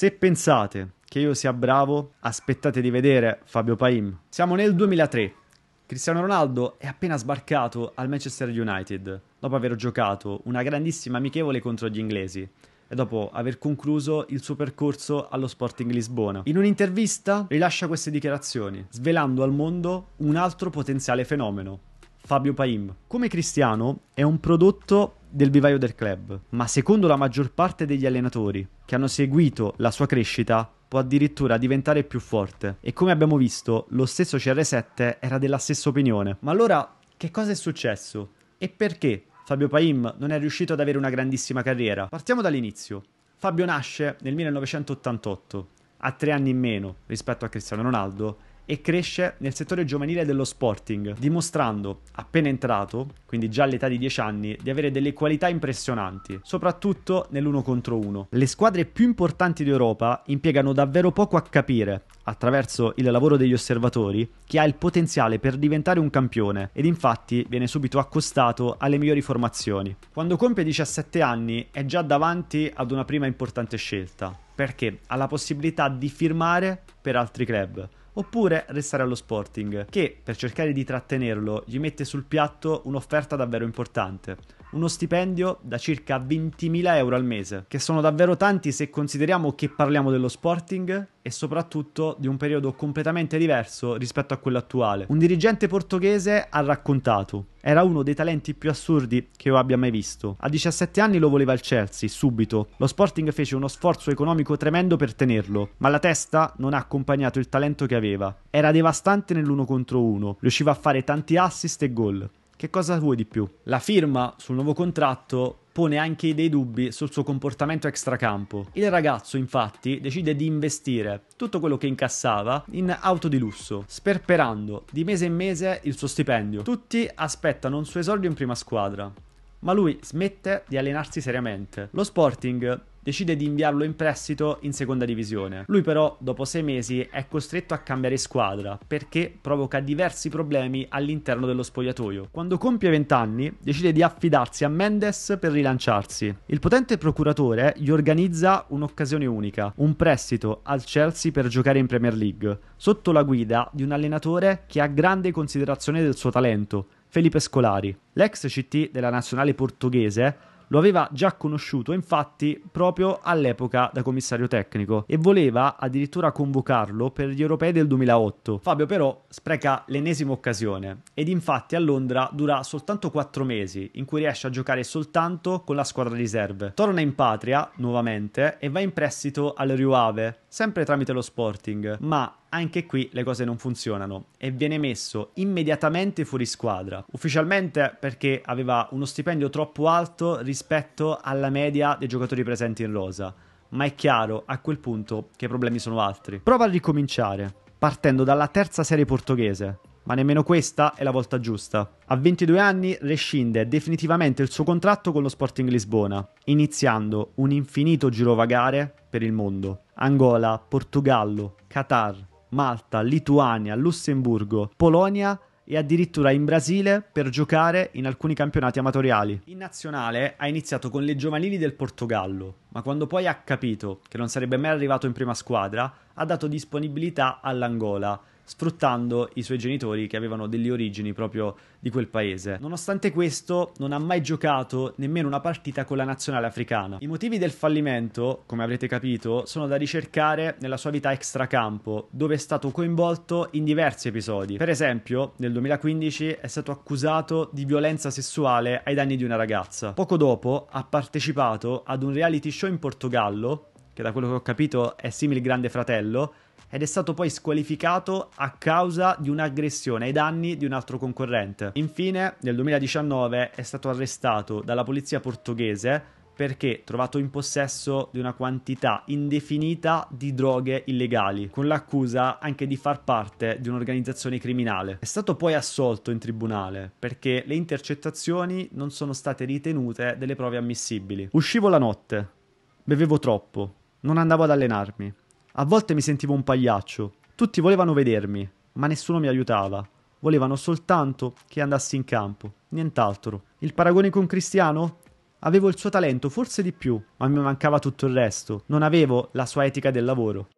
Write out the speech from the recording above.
Se pensate che io sia bravo, aspettate di vedere Fabio Paim. Siamo nel 2003. Cristiano Ronaldo è appena sbarcato al Manchester United, dopo aver giocato una grandissima amichevole contro gli inglesi e dopo aver concluso il suo percorso allo Sporting Lisbona. In un'intervista rilascia queste dichiarazioni, svelando al mondo un altro potenziale fenomeno, Fabio Paim. Come Cristiano è un prodotto del vivaio del club, ma secondo la maggior parte degli allenatori che hanno seguito la sua crescita, può addirittura diventare più forte. E come abbiamo visto, lo stesso CR7 era della stessa opinione. Ma allora, che cosa è successo? E perché Fabio Paim non è riuscito ad avere una grandissima carriera? Partiamo dall'inizio. Fabio nasce nel 1988, ha tre anni in meno rispetto a Cristiano Ronaldo e cresce nel settore giovanile dello Sporting, dimostrando, appena entrato, quindi già all'età di 10 anni, di avere delle qualità impressionanti, soprattutto nell'uno contro uno. Le squadre più importanti d'Europa impiegano davvero poco a capire, attraverso il lavoro degli osservatori, che ha il potenziale per diventare un campione ed infatti viene subito accostato alle migliori formazioni. Quando compie 17 anni è già davanti ad una prima importante scelta, perché ha la possibilità di firmare per altri club oppure restare allo Sporting, che per cercare di trattenerlo gli mette sul piatto un'offerta davvero importante uno stipendio da circa 20.000 euro al mese, che sono davvero tanti se consideriamo che parliamo dello sporting e soprattutto di un periodo completamente diverso rispetto a quello attuale. Un dirigente portoghese ha raccontato era uno dei talenti più assurdi che io abbia mai visto. A 17 anni lo voleva il Chelsea, subito. Lo Sporting fece uno sforzo economico tremendo per tenerlo, ma la testa non ha accompagnato il talento che aveva. Era devastante nell'uno contro uno, riusciva a fare tanti assist e gol. Che cosa vuoi di più? La firma sul nuovo contratto pone anche dei dubbi sul suo comportamento extracampo. Il ragazzo infatti decide di investire tutto quello che incassava in auto di lusso, sperperando di mese in mese il suo stipendio. Tutti aspettano un suo esordio in prima squadra, ma lui smette di allenarsi seriamente. Lo Sporting decide di inviarlo in prestito in seconda divisione. Lui però dopo sei mesi è costretto a cambiare squadra perché provoca diversi problemi all'interno dello spogliatoio. Quando compie 20 anni decide di affidarsi a Mendes per rilanciarsi. Il potente procuratore gli organizza un'occasione unica, un prestito al Chelsea per giocare in Premier League, sotto la guida di un allenatore che ha grande considerazione del suo talento Felipe Scolari. L'ex CT della nazionale portoghese lo aveva già conosciuto infatti proprio all'epoca da commissario tecnico e voleva addirittura convocarlo per gli europei del 2008. Fabio però spreca l'ennesima occasione ed infatti a Londra dura soltanto 4 mesi in cui riesce a giocare soltanto con la squadra riserve. Torna in patria nuovamente e va in prestito al Rio Ave, sempre tramite lo Sporting, ma anche qui le cose non funzionano e viene messo immediatamente fuori squadra, ufficialmente perché aveva uno stipendio troppo alto rispetto alla media dei giocatori presenti in rosa, ma è chiaro a quel punto che i problemi sono altri. Prova a ricominciare, partendo dalla terza serie portoghese, ma nemmeno questa è la volta giusta. A 22 anni rescinde definitivamente il suo contratto con lo Sporting Lisbona, iniziando un infinito girovagare per il mondo. Angola, Portogallo, Qatar, Malta, Lituania, Lussemburgo, Polonia e addirittura in Brasile per giocare in alcuni campionati amatoriali. In nazionale ha iniziato con le giovanili del Portogallo, ma quando poi ha capito che non sarebbe mai arrivato in prima squadra, ha dato disponibilità all'Angola, sfruttando i suoi genitori che avevano delle origini proprio di quel paese. Nonostante questo, non ha mai giocato nemmeno una partita con la nazionale africana. I motivi del fallimento, come avrete capito, sono da ricercare nella sua vita extracampo, dove è stato coinvolto in diversi episodi. Per esempio, nel 2015 è stato accusato di violenza sessuale ai danni di una ragazza. Poco dopo ha partecipato ad un reality show show in Portogallo, che da quello che ho capito è simile Grande Fratello, ed è stato poi squalificato a causa di un'aggressione ai danni di un altro concorrente. Infine, nel 2019 è stato arrestato dalla polizia portoghese perché trovato in possesso di una quantità indefinita di droghe illegali, con l'accusa anche di far parte di un'organizzazione criminale. È stato poi assolto in tribunale perché le intercettazioni non sono state ritenute delle prove ammissibili. Uscivo la notte, Bevevo troppo, non andavo ad allenarmi. A volte mi sentivo un pagliaccio, tutti volevano vedermi, ma nessuno mi aiutava. Volevano soltanto che andassi in campo, nient'altro. Il paragone con Cristiano? Avevo il suo talento, forse di più, ma mi mancava tutto il resto. Non avevo la sua etica del lavoro.